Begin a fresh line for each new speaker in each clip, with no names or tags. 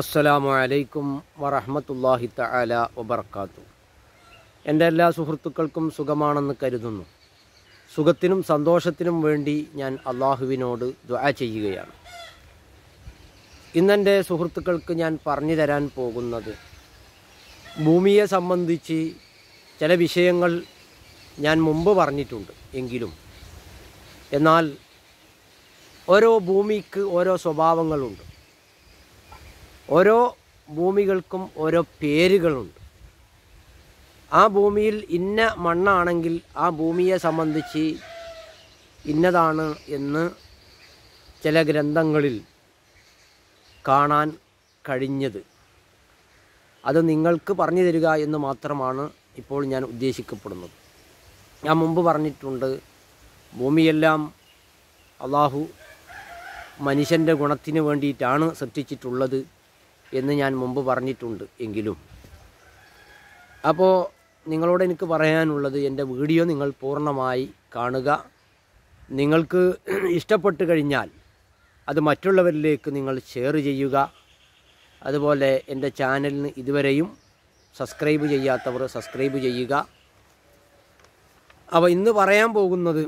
അസ്സലാമു അലൈക്കും വറഹമത്തല്ലാഹി തആല വബർക്കാത്തു എൻ്റെ എല്ലാ സുഹൃത്തുക്കൾക്കും സുഖമാണെന്ന് കരുതുന്നു സുഖത്തിനും സന്തോഷത്തിനും വേണ്ടി ഞാൻ അള്ളാഹുവിനോട് ദുആ ചെയ്യുകയാണ് ഇന്നെൻ്റെ സുഹൃത്തുക്കൾക്ക് ഞാൻ പറഞ്ഞു തരാൻ പോകുന്നത് ഭൂമിയെ സംബന്ധിച്ച് ചില വിഷയങ്ങൾ ഞാൻ മുമ്പ് പറഞ്ഞിട്ടുണ്ട് എങ്കിലും എന്നാൽ ഓരോ ഭൂമിക്ക് ഓരോ സ്വഭാവങ്ങളുണ്ട് ഓരോ ഭൂമികൾക്കും ഓരോ പേരുകളുണ്ട് ആ ഭൂമിയിൽ ഇന്ന മണ്ണാണെങ്കിൽ ആ ഭൂമിയെ സംബന്ധിച്ച് ഇന്നതാണ് എന്ന് ചില ഗ്രന്ഥങ്ങളിൽ കാണാൻ കഴിഞ്ഞത് അത് നിങ്ങൾക്ക് പറഞ്ഞു തരിക എന്ന് മാത്രമാണ് ഇപ്പോൾ ഞാൻ ഉദ്ദേശിക്കപ്പെടുന്നത് ഞാൻ മുമ്പ് പറഞ്ഞിട്ടുണ്ട് ഭൂമിയെല്ലാം അള്ളാഹു മനുഷ്യൻ്റെ ഗുണത്തിന് വേണ്ടിയിട്ടാണ് സൃഷ്ടിച്ചിട്ടുള്ളത് എന്ന് ഞാൻ മുമ്പ് പറഞ്ഞിട്ടുണ്ട് എങ്കിലും അപ്പോൾ നിങ്ങളോട് എനിക്ക് പറയാനുള്ളത് എൻ്റെ വീഡിയോ നിങ്ങൾ പൂർണ്ണമായി കാണുക നിങ്ങൾക്ക് ഇഷ്ടപ്പെട്ട് കഴിഞ്ഞാൽ അത് മറ്റുള്ളവരിലേക്ക് നിങ്ങൾ ഷെയർ ചെയ്യുക അതുപോലെ എൻ്റെ ചാനലിന് ഇതുവരെയും സബ്സ്ക്രൈബ് ചെയ്യാത്തവർ സബ്സ്ക്രൈബ് ചെയ്യുക അപ്പോൾ ഇന്ന് പറയാൻ പോകുന്നത്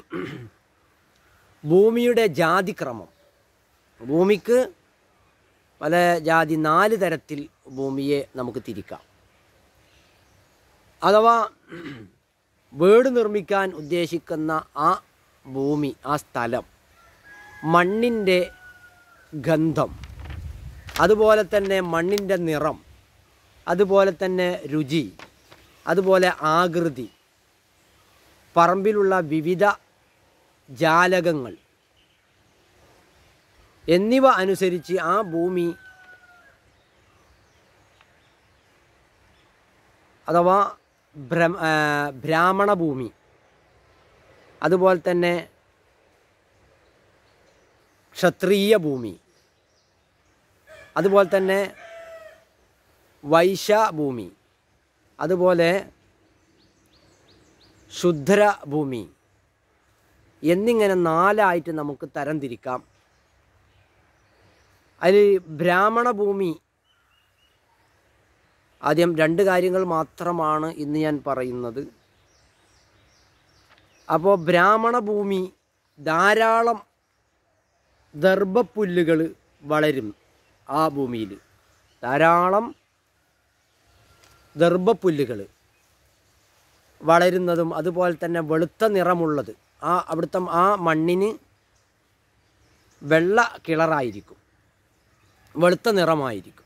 ഭൂമിയുടെ ജാതിക്രമം ഭൂമിക്ക് പല ജാതി നാല് തരത്തിൽ ഭൂമിയെ നമുക്ക് തിരിക്കാം അഥവാ വീട് നിർമ്മിക്കാൻ ഉദ്ദേശിക്കുന്ന ആ ഭൂമി ആ സ്ഥലം മണ്ണിൻ്റെ ഗന്ധം അതുപോലെ തന്നെ മണ്ണിൻ്റെ നിറം അതുപോലെ തന്നെ രുചി അതുപോലെ ആകൃതി പറമ്പിലുള്ള വിവിധ ജാലകങ്ങൾ എന്നിവ അനുസരിച്ച് ആ ഭൂമി അഥവാ ബ്രാഹ്മണ ഭൂമി അതുപോലെ തന്നെ ക്ഷത്രിയ ഭൂമി അതുപോലെ തന്നെ വൈശ ഭൂമി അതുപോലെ ശുദ്ര ഭൂമി എന്നിങ്ങനെ നാലായിട്ട് നമുക്ക് തരംതിരിക്കാം അതിൽ ബ്രാഹ്മണ ഭൂമി ആദ്യം രണ്ട് കാര്യങ്ങൾ മാത്രമാണ് ഇന്ന് ഞാൻ പറയുന്നത് അപ്പോൾ ബ്രാഹ്മണ ഭൂമി ധാരാളം ദർഭപ്പുല്ലുകൾ വളരും ആ ഭൂമിയിൽ ധാരാളം ദർഭപ്പുല്ലുകൾ വളരുന്നതും അതുപോലെ തന്നെ വെളുത്ത നിറമുള്ളത് ആ അവിടുത്തെ ആ മണ്ണിന് വെള്ള കിളറായിരിക്കും വെളുത്ത നിറമായിരിക്കും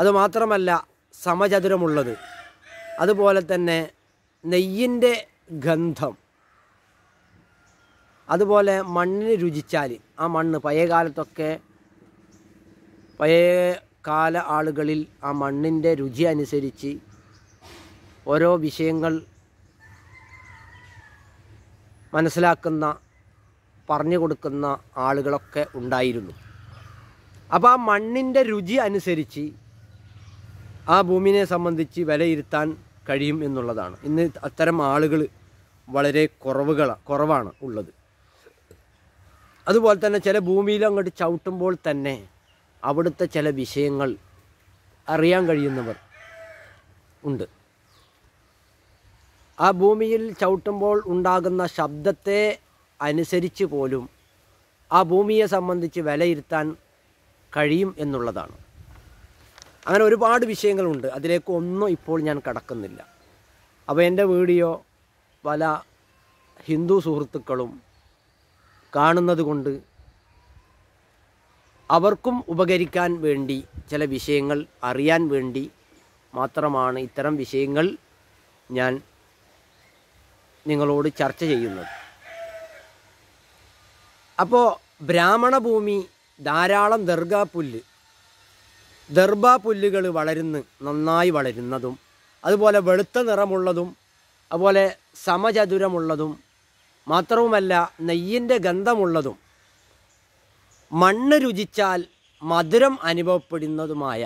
അതുമാത്രമല്ല സമചതുരമുള്ളത് അതുപോലെ തന്നെ നെയ്യിൻ്റെ ഗന്ധം അതുപോലെ മണ്ണിന് രുചിച്ചാൽ ആ മണ്ണ് പഴയ കാലത്തൊക്കെ പഴയ കാല ആളുകളിൽ ആ മണ്ണിൻ്റെ രുചി അനുസരിച്ച് ഓരോ വിഷയങ്ങൾ മനസ്സിലാക്കുന്ന പറഞ്ഞു കൊടുക്കുന്ന ആളുകളൊക്കെ ഉണ്ടായിരുന്നു അപ്പോൾ ആ മണ്ണിൻ്റെ രുചി അനുസരിച്ച് ആ ഭൂമിനെ സംബന്ധിച്ച് വിലയിരുത്താൻ കഴിയും എന്നുള്ളതാണ് ഇന്ന് അത്തരം ആളുകൾ വളരെ കുറവുകൾ കുറവാണ് ഉള്ളത് അതുപോലെ തന്നെ ചില ഭൂമിയിൽ അങ്ങോട്ട് ചവിട്ടുമ്പോൾ തന്നെ അവിടുത്തെ ചില വിഷയങ്ങൾ അറിയാൻ കഴിയുന്നവർ ഉണ്ട് ആ ഭൂമിയിൽ ചവിട്ടുമ്പോൾ ഉണ്ടാകുന്ന ശബ്ദത്തെ അനുസരിച്ച് പോലും ആ ഭൂമിയെ സംബന്ധിച്ച് വിലയിരുത്താൻ കഴിയും എന്നുള്ളതാണ് അങ്ങനെ ഒരുപാട് വിഷയങ്ങളുണ്ട് അതിലേക്ക് ഒന്നും ഇപ്പോൾ ഞാൻ കടക്കുന്നില്ല അപ്പോൾ എൻ്റെ വീഡിയോ പല ഹിന്ദു സുഹൃത്തുക്കളും കാണുന്നത് കൊണ്ട് അവർക്കും ഉപകരിക്കാൻ വേണ്ടി ചില വിഷയങ്ങൾ അറിയാൻ വേണ്ടി മാത്രമാണ് ഇത്തരം വിഷയങ്ങൾ ഞാൻ നിങ്ങളോട് ചർച്ച ചെയ്യുന്നത് അപ്പോൾ ബ്രാഹ്മണ ഭൂമി ധാരാളം ദർഗാപ്പുല്ല് ദർബ പുല്ലുകൾ വളരുന്ന് നന്നായി വളരുന്നതും അതുപോലെ വെളുത്ത നിറമുള്ളതും അതുപോലെ സമചതുരമുള്ളതും മാത്രവുമല്ല നെയ്യിൻ്റെ ഗന്ധമുള്ളതും മണ്ണ് രുചിച്ചാൽ മധുരം അനുഭവപ്പെടുന്നതുമായ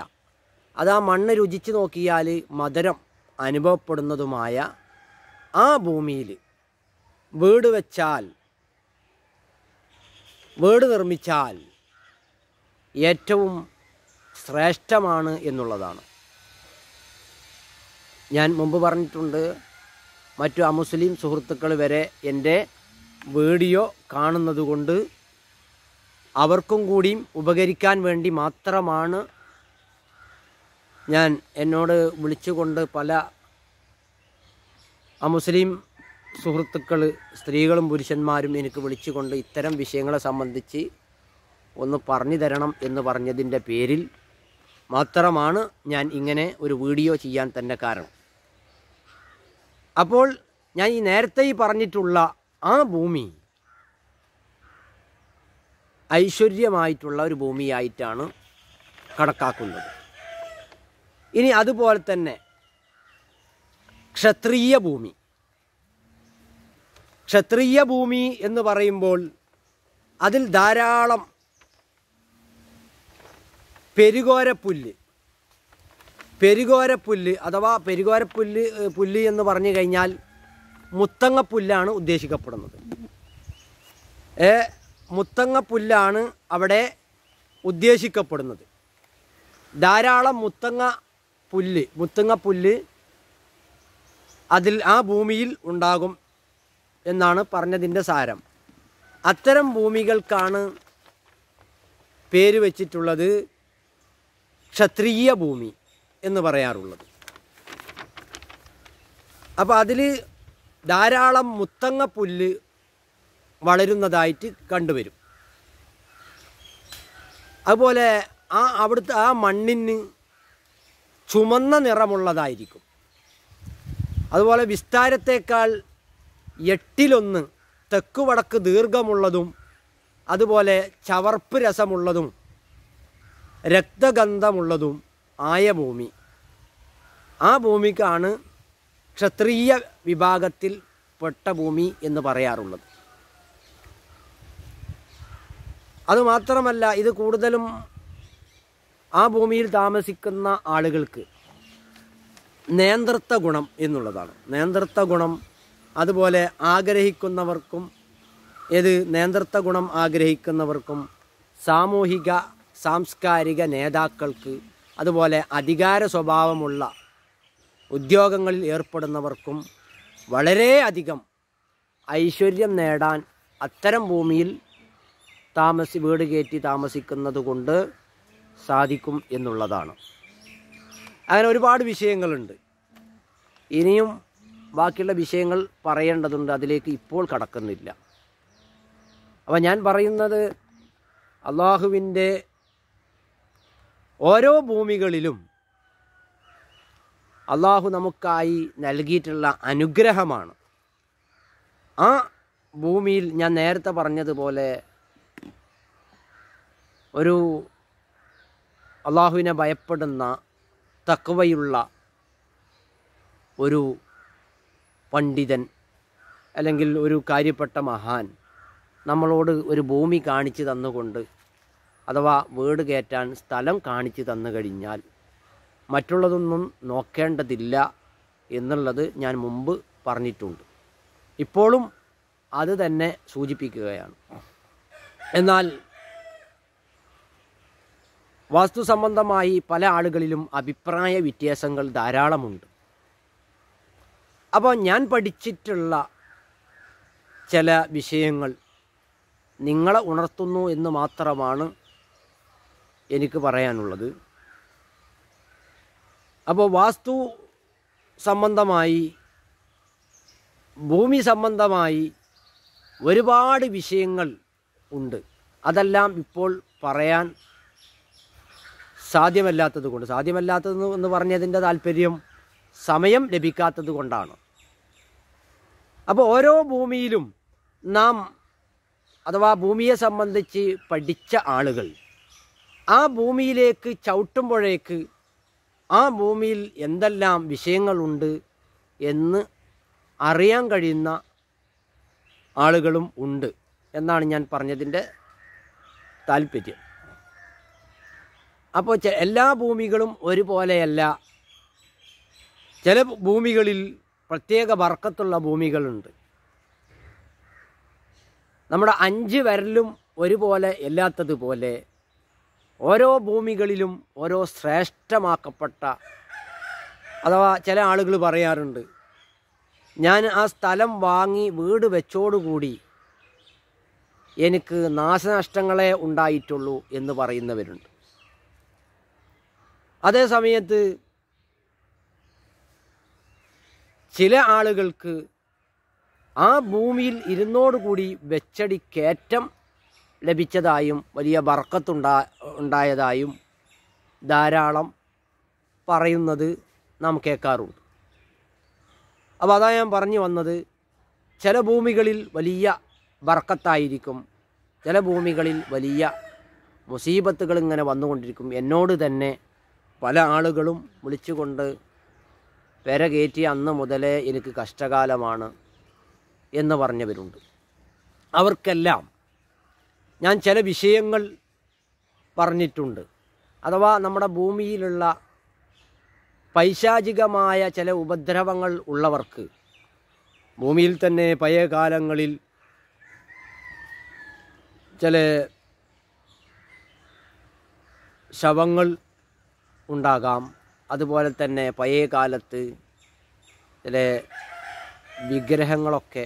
അത് ആ മണ്ണ് രുചിച്ച് നോക്കിയാൽ മധുരം അനുഭവപ്പെടുന്നതുമായ ആ ഭൂമിയിൽ വീട് വെച്ചാൽ വീട് നിർമ്മിച്ചാൽ ഏറ്റവും ശ്രേഷ്ഠമാണ് എന്നുള്ളതാണ് ഞാൻ മുമ്പ് പറഞ്ഞിട്ടുണ്ട് മറ്റു അമുസ്ലിം സുഹൃത്തുക്കൾ വരെ എൻ്റെ വീഡിയോ കൊണ്ട് അവർക്കും കൂടിയും ഉപകരിക്കാൻ വേണ്ടി മാത്രമാണ് ഞാൻ എന്നോട് വിളിച്ചുകൊണ്ട് പല അമുസ്ലിം സുഹൃത്തുക്കൾ സ്ത്രീകളും പുരുഷന്മാരും എനിക്ക് വിളിച്ചുകൊണ്ട് ഇത്തരം വിഷയങ്ങളെ സംബന്ധിച്ച് ഒന്ന് പറഞ്ഞു തരണം എന്ന് പറഞ്ഞതിൻ്റെ പേരിൽ മാത്രമാണ് ഞാൻ ഇങ്ങനെ ഒരു വീഡിയോ ചെയ്യാൻ തന്നെ കാരണം അപ്പോൾ ഞാൻ ഈ നേരത്തെ ഈ പറഞ്ഞിട്ടുള്ള ആ ഭൂമി ഐശ്വര്യമായിട്ടുള്ള ഒരു ഭൂമിയായിട്ടാണ് കണക്കാക്കുന്നത് ഇനി അതുപോലെ തന്നെ ക്ഷത്രിയ ഭൂമി ക്ഷത്രിയ ഭൂമി എന്ന് പറയുമ്പോൾ അതിൽ ധാരാളം പെരുകോരപ്പുല്ല് പെരുകോരപ്പുല്ല് അഥവാ പെരുകോരപ്പുല്ല് പുല്ല് എന്ന് പറഞ്ഞു കഴിഞ്ഞാൽ മുത്തങ്ങപ്പുല്ലാണ് ഉദ്ദേശിക്കപ്പെടുന്നത് ഏ മുത്തങ്ങപ്പുല്ലാണ് അവിടെ ഉദ്ദേശിക്കപ്പെടുന്നത് ധാരാളം മുത്തങ്ങ പുല്ല് മുത്തങ്ങ പുല്ല് അതിൽ ആ ഭൂമിയിൽ ഉണ്ടാകും എന്നാണ് പറഞ്ഞതിൻ്റെ സാരം അത്തരം ഭൂമികൾക്കാണ് പേര് വച്ചിട്ടുള്ളത് ക്ഷത്രിയ ഭൂമി എന്ന് പറയാറുള്ളത് അപ്പോൾ അതിൽ ധാരാളം മുത്തങ്ങ പുല്ല് വളരുന്നതായിട്ട് കണ്ടുവരും അതുപോലെ ആ അവിടുത്തെ ആ മണ്ണിന് ചുമന്ന നിറമുള്ളതായിരിക്കും അതുപോലെ വിസ്താരത്തേക്കാൾ എട്ടിലൊന്ന് തെക്ക് വടക്ക് ദീർഘമുള്ളതും അതുപോലെ ചവർപ്പ് രസമുള്ളതും രക്തഗന്ധമുള്ളതും ആയ ഭൂമി ആ ഭൂമിക്കാണ് ക്ഷത്രിയ വിഭാഗത്തിൽ പെട്ട ഭൂമി എന്ന് പറയാറുള്ളത് അതുമാത്രമല്ല ഇത് കൂടുതലും ആ ഭൂമിയിൽ താമസിക്കുന്ന ആളുകൾക്ക് നേന്ത്രത്വ ഗുണം എന്നുള്ളതാണ് നേന്ത്രത്വ ഗുണം അതുപോലെ ആഗ്രഹിക്കുന്നവർക്കും ഏത് നേന്ത്രത്വ ഗുണം ആഗ്രഹിക്കുന്നവർക്കും സാമൂഹിക സാംസ്കാരിക നേതാക്കൾക്ക് അതുപോലെ അധികാര സ്വഭാവമുള്ള ഉദ്യോഗങ്ങളിൽ ഏർപ്പെടുന്നവർക്കും വളരെയധികം ഐശ്വര്യം നേടാൻ അത്തരം ഭൂമിയിൽ താമസി വീട് കയറ്റി താമസിക്കുന്നത് കൊണ്ട് സാധിക്കും എന്നുള്ളതാണ് അങ്ങനെ ഒരുപാട് വിഷയങ്ങളുണ്ട് ഇനിയും ബാക്കിയുള്ള വിഷയങ്ങൾ പറയേണ്ടതുണ്ട് അതിലേക്ക് ഇപ്പോൾ കടക്കുന്നില്ല അപ്പോൾ ഞാൻ പറയുന്നത് അള്ളാഹുവിൻ്റെ ഓരോ ഭൂമികളിലും അള്ളാഹു നമുക്കായി നൽകിയിട്ടുള്ള അനുഗ്രഹമാണ് ആ ഭൂമിയിൽ ഞാൻ നേരത്തെ പറഞ്ഞതുപോലെ ഒരു അള്ളാഹുവിനെ ഭയപ്പെടുന്ന തക്കവയുള്ള ഒരു പണ്ഡിതൻ അല്ലെങ്കിൽ ഒരു കാര്യപ്പെട്ട മഹാൻ നമ്മളോട് ഒരു ഭൂമി കാണിച്ചു തന്നുകൊണ്ട് അഥവാ വീട് കയറ്റാൻ സ്ഥലം കാണിച്ചു തന്നു കഴിഞ്ഞാൽ മറ്റുള്ളതൊന്നും നോക്കേണ്ടതില്ല എന്നുള്ളത് ഞാൻ മുമ്പ് പറഞ്ഞിട്ടുണ്ട് ഇപ്പോഴും അത് തന്നെ സൂചിപ്പിക്കുകയാണ് എന്നാൽ വാസ്തു സംബന്ധമായി പല ആളുകളിലും അഭിപ്രായ വ്യത്യാസങ്ങൾ ധാരാളമുണ്ട് അപ്പോൾ ഞാൻ പഠിച്ചിട്ടുള്ള ചില വിഷയങ്ങൾ നിങ്ങളെ ഉണർത്തുന്നു എന്ന് മാത്രമാണ് എനിക്ക് പറയാനുള്ളത് അപ്പോൾ വാസ്തു സംബന്ധമായി ഭൂമി സംബന്ധമായി ഒരുപാട് വിഷയങ്ങൾ ഉണ്ട് അതെല്ലാം ഇപ്പോൾ പറയാൻ സാധ്യമല്ലാത്തത് കൊണ്ട് സാധ്യമല്ലാത്തത് എന്ന് പറഞ്ഞതിൻ്റെ താല്പര്യം സമയം ലഭിക്കാത്തത് കൊണ്ടാണ് അപ്പോൾ ഓരോ ഭൂമിയിലും നാം അഥവാ ഭൂമിയെ സംബന്ധിച്ച് പഠിച്ച ആളുകൾ ആ ഭൂമിയിലേക്ക് ചവിട്ടുമ്പോഴേക്ക് ആ ഭൂമിയിൽ എന്തെല്ലാം വിഷയങ്ങളുണ്ട് എന്ന് അറിയാൻ കഴിയുന്ന ആളുകളും ഉണ്ട് എന്നാണ് ഞാൻ പറഞ്ഞതിൻ്റെ താല്പര്യം അപ്പോൾ എല്ലാ ഭൂമികളും ഒരുപോലെയല്ല ചില ഭൂമികളിൽ പ്രത്യേക വർക്കത്തുള്ള ഭൂമികളുണ്ട് നമ്മുടെ അഞ്ച് വിരലും ഒരുപോലെ ഇല്ലാത്തതുപോലെ ഓരോ ഭൂമികളിലും ഓരോ ശ്രേഷ്ഠമാക്കപ്പെട്ട അഥവാ ചില ആളുകൾ പറയാറുണ്ട് ഞാൻ ആ സ്ഥലം വാങ്ങി വീട് വെച്ചോടുകൂടി എനിക്ക് നാശനഷ്ടങ്ങളെ ഉണ്ടായിട്ടുള്ളൂ എന്ന് പറയുന്നവരുണ്ട് അതേ സമയത്ത് ചില ആളുകൾക്ക് ആ ഭൂമിയിൽ ഇരുന്നോടുകൂടി വെച്ചടിക്കേറ്റം ലഭിച്ചതായും വലിയ ബർക്കത്തുണ്ടാ ഉണ്ടായതായും ധാരാളം പറയുന്നത് നാം കേൾക്കാറുണ്ട് അപ്പോൾ അതാ ഞാൻ പറഞ്ഞു വന്നത് ചില ഭൂമികളിൽ വലിയ ബർക്കത്തായിരിക്കും ചില ഭൂമികളിൽ വലിയ മുസീബത്തുകൾ ഇങ്ങനെ വന്നുകൊണ്ടിരിക്കും എന്നോട് തന്നെ പല ആളുകളും വിളിച്ചുകൊണ്ട് പെര കയറ്റി അന്ന് മുതലേ എനിക്ക് കഷ്ടകാലമാണ് എന്ന് പറഞ്ഞവരുണ്ട് അവർക്കെല്ലാം ഞാൻ ചില വിഷയങ്ങൾ പറഞ്ഞിട്ടുണ്ട് അഥവാ നമ്മുടെ ഭൂമിയിലുള്ള പൈശാചികമായ ചില ഉപദ്രവങ്ങൾ ഉള്ളവർക്ക് ഭൂമിയിൽ തന്നെ പഴയ കാലങ്ങളിൽ ചില ശവങ്ങൾ ഉണ്ടാകാം അതുപോലെ തന്നെ പഴയ കാലത്ത് ചില വിഗ്രഹങ്ങളൊക്കെ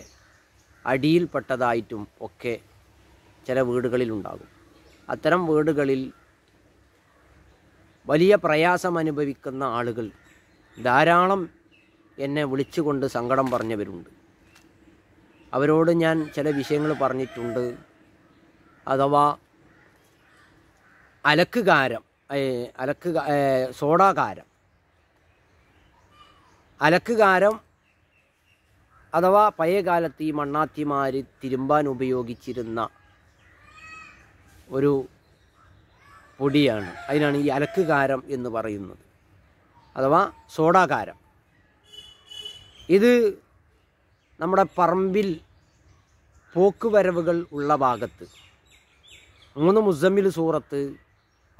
അടിയിൽപ്പെട്ടതായിട്ടും ഒക്കെ ചില വീടുകളിലുണ്ടാകും അത്തരം വീടുകളിൽ വലിയ പ്രയാസം അനുഭവിക്കുന്ന ആളുകൾ ധാരാളം എന്നെ വിളിച്ചുകൊണ്ട് സങ്കടം പറഞ്ഞവരുണ്ട് അവരോട് ഞാൻ ചില വിഷയങ്ങൾ പറഞ്ഞിട്ടുണ്ട് അഥവാ അലക്കുകാരം അലക്ക് സോഡാകാരം അലക്കുകാരം അഥവാ പഴയകാലത്ത് ഈ മണ്ണാത്തിമാർ തിരുമ്പാൻ ഉപയോഗിച്ചിരുന്ന ഒരു പൊടിയാണ് അതിനാണ് ഈ അലക്കുകാരം എന്ന് പറയുന്നത് അഥവാ സോഡാകാരം ഇത് നമ്മുടെ പറമ്പിൽ പോക്കുവരവുകൾ ഉള്ള ഭാഗത്ത് മൂന്ന് മുസമ്മിൽ സൂറത്ത്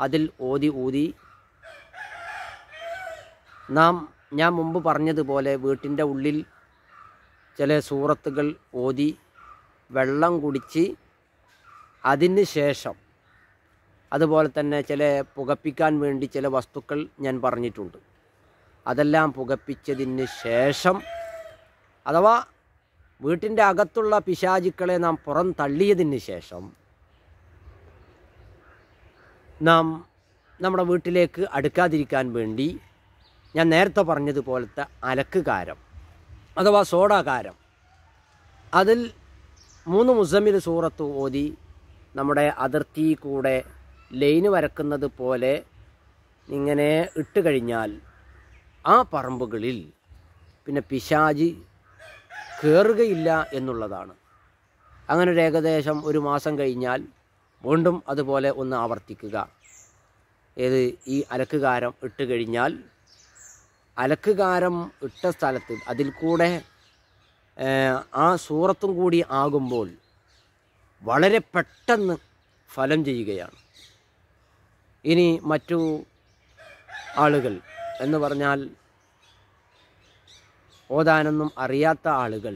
അതിൽ ഓതി ഊതി നാം ഞാൻ മുമ്പ് പറഞ്ഞതുപോലെ വീട്ടിൻ്റെ ഉള്ളിൽ ചില സൂറത്തുകൾ ഓതി വെള്ളം കുടിച്ച് അതിന് ശേഷം അതുപോലെ തന്നെ ചില പുകപ്പിക്കാൻ വേണ്ടി ചില വസ്തുക്കൾ ഞാൻ പറഞ്ഞിട്ടുണ്ട് അതെല്ലാം പുകപ്പിച്ചതിന് ശേഷം അഥവാ വീട്ടിൻ്റെ അകത്തുള്ള പിശാചുക്കളെ നാം പുറം തള്ളിയതിന് ശേഷം നാം നമ്മുടെ വീട്ടിലേക്ക് അടുക്കാതിരിക്കാൻ വേണ്ടി ഞാൻ നേരത്തെ പറഞ്ഞതുപോലത്തെ അലക്കുകാരം അഥവാ സോഡാകാരം അതിൽ മൂന്ന് മുസമ്മിൽ സൂറത്ത് ഓതി നമ്മുടെ അതിർത്തി കൂടെ ലൈൻ വരക്കുന്നത് പോലെ ഇങ്ങനെ ഇട്ട് കഴിഞ്ഞാൽ ആ പറമ്പുകളിൽ പിന്നെ പിശാചി കയറുകയില്ല എന്നുള്ളതാണ് അങ്ങനെ ഒരു ഏകദേശം ഒരു മാസം കഴിഞ്ഞാൽ വീണ്ടും അതുപോലെ ഒന്ന് ആവർത്തിക്കുക ഏത് ഈ അലക്കുകാരം ഇട്ട് കഴിഞ്ഞാൽ അലക്കുകാരം ഇട്ട സ്ഥലത്ത് അതിൽ കൂടെ ആ സൂറത്തും കൂടി ആകുമ്പോൾ വളരെ പെട്ടെന്ന് ഫലം ചെയ്യുകയാണ് ഇനി മറ്റു ആളുകൾ എന്ന് പറഞ്ഞാൽ ഓതാനൊന്നും അറിയാത്ത ആളുകൾ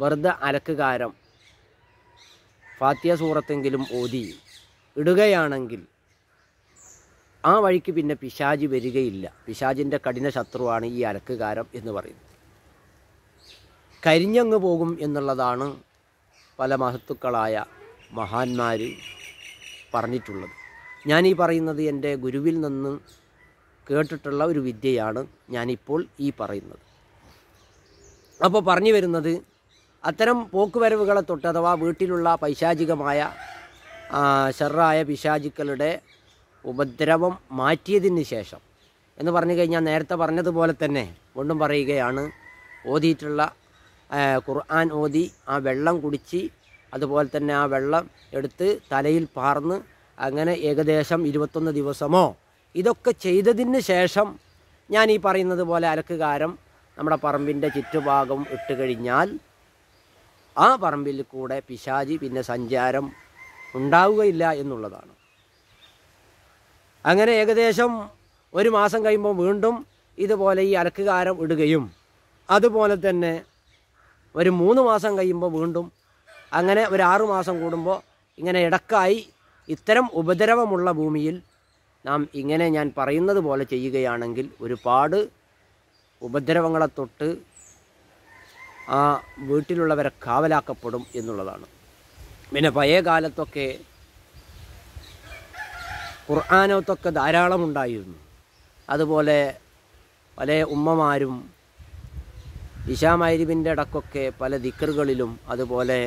വെറുതെ അലക്കുകാരം ഫാത്തിയ സൂറത്തെങ്കിലും ഓതി ഇടുകയാണെങ്കിൽ ആ വഴിക്ക് പിന്നെ പിശാജ് വരികയില്ല പിശാജിൻ്റെ കഠിന ശത്രുവാണ് ഈ അലക്കുകാരം എന്ന് പറയുന്നത് കരിഞ്ഞങ്ങ് പോകും എന്നുള്ളതാണ് പല മഹത്തുക്കളായ മഹാന്മാർ പറഞ്ഞിട്ടുള്ളത് ഞാനീ പറയുന്നത് എൻ്റെ ഗുരുവിൽ നിന്ന് കേട്ടിട്ടുള്ള ഒരു വിദ്യയാണ് ഞാനിപ്പോൾ ഈ പറയുന്നത് അപ്പോൾ പറഞ്ഞു വരുന്നത് അത്തരം പോക്കുവരവുകളെ തൊട്ട് അഥവാ വീട്ടിലുള്ള പൈശാചികമായ ഷെറായ പിശാചിക്കളുടെ ഉപദ്രവം മാറ്റിയതിന് ശേഷം എന്ന് പറഞ്ഞു കഴിഞ്ഞാൽ നേരത്തെ പറഞ്ഞതുപോലെ തന്നെ വീണ്ടും പറയുകയാണ് ഓതിയിട്ടുള്ള ഖുർആൻ ഓതി ആ വെള്ളം കുടിച്ച് അതുപോലെ തന്നെ ആ വെള്ളം എടുത്ത് തലയിൽ പാർന്ന് അങ്ങനെ ഏകദേശം ഇരുപത്തൊന്ന് ദിവസമോ ഇതൊക്കെ ചെയ്തതിന് ശേഷം ഞാൻ ഈ പറയുന്നത് പോലെ അലക്കുകാരം നമ്മുടെ പറമ്പിൻ്റെ ചുറ്റുഭാഗം ഇട്ട് കഴിഞ്ഞാൽ ആ പറമ്പിൽ കൂടെ പിശാജി പിന്നെ സഞ്ചാരം ഉണ്ടാവുകയില്ല എന്നുള്ളതാണ് അങ്ങനെ ഏകദേശം ഒരു മാസം കഴിയുമ്പോൾ വീണ്ടും ഇതുപോലെ ഈ അലക്കുകാരം ഇടുകയും അതുപോലെ തന്നെ ഒരു മൂന്ന് മാസം കഴിയുമ്പോൾ വീണ്ടും അങ്ങനെ ഒരു ആറുമാസം മാസം കൂടുമ്പോൾ ഇങ്ങനെ ഇടക്കായി ഇത്തരം ഉപദ്രവമുള്ള ഭൂമിയിൽ നാം ഇങ്ങനെ ഞാൻ പറയുന്നത് പോലെ ചെയ്യുകയാണെങ്കിൽ ഒരുപാട് ഉപദ്രവങ്ങളെ തൊട്ട് ആ വീട്ടിലുള്ളവരെ കാവലാക്കപ്പെടും എന്നുള്ളതാണ് പിന്നെ പഴയ കാലത്തൊക്കെ ഖുർആാനത്തൊക്കെ ധാരാളമുണ്ടായിരുന്നു അതുപോലെ പല ഉമ്മമാരും ഇഷാമായിരിവിൻ്റെ അടക്കൊക്കെ പല ദിക്കറുകളിലും അതുപോലെ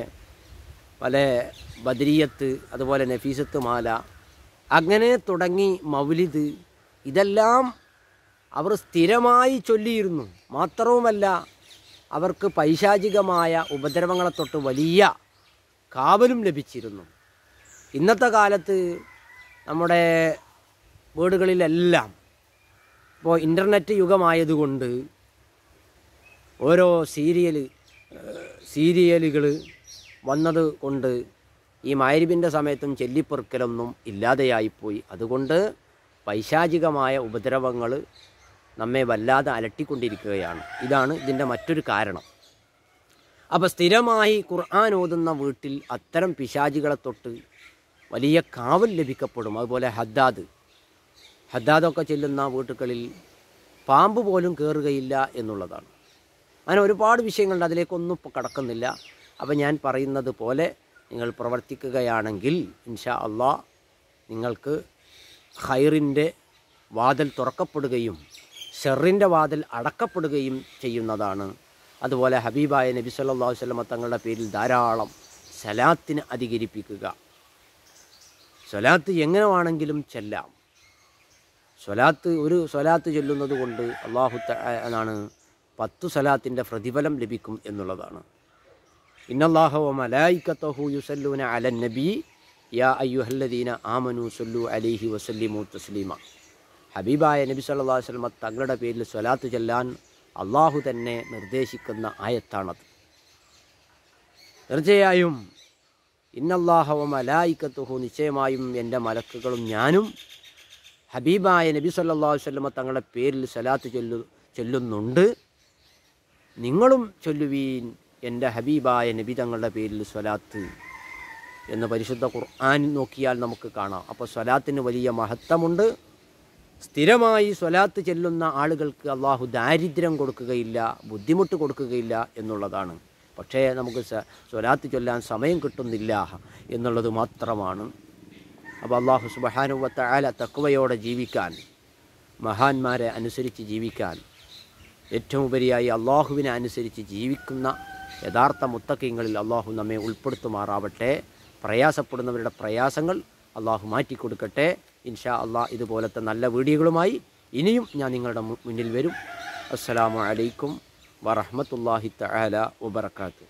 പല ബദരീയത്ത് അതുപോലെ നഫീസത്ത് മാല അങ്ങനെ തുടങ്ങി മൗലിദ് ഇതെല്ലാം അവർ സ്ഥിരമായി ചൊല്ലിയിരുന്നു മാത്രവുമല്ല അവർക്ക് പൈശാചികമായ ഉപദ്രവങ്ങളെ തൊട്ട് വലിയ കാവലും ലഭിച്ചിരുന്നു ഇന്നത്തെ കാലത്ത് നമ്മുടെ വീടുകളിലെല്ലാം ഇപ്പോൾ ഇൻ്റർനെറ്റ് യുഗമായതുകൊണ്ട് ഓരോ സീരിയൽ സീരിയലുകൾ വന്നത് കൊണ്ട് ഈ മൈരിബിൻ്റെ സമയത്തും ചെല്ലിപ്പെറുക്കലൊന്നും ഇല്ലാതെയായിപ്പോയി അതുകൊണ്ട് പൈശാചികമായ ഉപദ്രവങ്ങൾ നമ്മെ വല്ലാതെ അലട്ടിക്കൊണ്ടിരിക്കുകയാണ് ഇതാണ് ഇതിൻ്റെ മറ്റൊരു കാരണം അപ്പോൾ സ്ഥിരമായി ഖുർആൻ ഓതുന്ന വീട്ടിൽ അത്തരം പിശാചികളെ തൊട്ട് വലിയ കാവൽ ലഭിക്കപ്പെടും അതുപോലെ ഹദ്ദാദ് ഹദ്ദാദൊക്കെ ചെല്ലുന്ന വീട്ടുകളിൽ പാമ്പ് പോലും കയറുകയില്ല എന്നുള്ളതാണ് അങ്ങനെ ഒരുപാട് വിഷയങ്ങളുണ്ട് അതിലേക്കൊന്നും ഇപ്പോൾ കടക്കുന്നില്ല അപ്പോൾ ഞാൻ പറയുന്നത് പോലെ നിങ്ങൾ പ്രവർത്തിക്കുകയാണെങ്കിൽ ഇൻഷാ അള്ളാ നിങ്ങൾക്ക് ഹൈറിൻ്റെ വാതിൽ തുറക്കപ്പെടുകയും ഷെറിൻ്റെ വാതിൽ അടക്കപ്പെടുകയും ചെയ്യുന്നതാണ് അതുപോലെ ഹബീബായ നബി സല്ലാ വല്ലമ തങ്ങളുടെ പേരിൽ ധാരാളം സലാത്തിന് അധികരിപ്പിക്കുക സ്വലാത്ത് എങ്ങനെ വേണമെങ്കിലും ചെല്ലാം സ്വലാത്ത് ഒരു സ്വലാത്ത് ചൊല്ലുന്നത് കൊണ്ട് അള്ളാഹു എന്നാണ് പത്തു സലാത്തിൻ്റെ പ്രതിഫലം ലഭിക്കും എന്നുള്ളതാണ് ഇന്നല്ലാഹോ മലായിക്കത്തഹു യുസല്ലൂന അലൻ നബി യാ അയ്യുഹല്ലദീന ആമനു സല്ലു അലിഹി വസല്ലിമു തസ്ലീമ ഹബീബായ നബി സല്ലാ വസ്ലമ തങ്ങളുടെ പേരിൽ സ്വലാത്ത് ചെല്ലാൻ അള്ളാഹു തന്നെ നിർദ്ദേശിക്കുന്ന ആയത്താണത് തീർച്ചയായും ഇന്നല്ലാഹോ മലായിക്കത്തുഹു നിശ്ചയമായും എൻ്റെ മലക്കുകളും ഞാനും ഹബീബായ നബി സല്ലാ വല്ലമ തങ്ങളുടെ പേരിൽ സലാത്ത് ചൊല്ലു ചൊല്ലുന്നുണ്ട് നിങ്ങളും ചൊല്ലുവീൻ എൻ്റെ ഹബീബായ നബി തങ്ങളുടെ പേരിൽ സ്വലാത്ത് എന്ന് പരിശുദ്ധ ഖുർആൻ നോക്കിയാൽ നമുക്ക് കാണാം അപ്പോൾ സ്വലാത്തിന് വലിയ മഹത്വമുണ്ട് സ്ഥിരമായി സ്വലാത്ത് ചെല്ലുന്ന ആളുകൾക്ക് അള്ളാഹു ദാരിദ്ര്യം കൊടുക്കുകയില്ല ബുദ്ധിമുട്ട് കൊടുക്കുകയില്ല എന്നുള്ളതാണ് പക്ഷേ നമുക്ക് സ്വലാത്ത് ചൊല്ലാൻ സമയം കിട്ടുന്നില്ല എന്നുള്ളത് മാത്രമാണ് അപ്പോൾ അള്ളാഹു സുബഹാനുവത്ത ആല തക്കുവയോടെ ജീവിക്കാൻ മഹാന്മാരെ അനുസരിച്ച് ജീവിക്കാൻ ഏറ്റവും ഉപരിയായി അള്ളാഹുവിനെ അനുസരിച്ച് ജീവിക്കുന്ന യഥാർത്ഥ മുത്തക്കിങ്ങളിൽ അള്ളാഹു നമ്മെ ഉൾപ്പെടുത്തുമാറാവട്ടെ പ്രയാസപ്പെടുന്നവരുടെ പ്രയാസങ്ങൾ അള്ളാഹു മാറ്റിക്കൊടുക്കട്ടെ ഇൻഷാ അള്ളാഹ് ഇതുപോലത്തെ നല്ല വീഡിയോകളുമായി ഇനിയും ഞാൻ നിങ്ങളുടെ മുന്നിൽ വരും അസ്സലാമു അലൈക്കും വറഹമത്തല്ലാഹി തആല വബർക്കാത്തു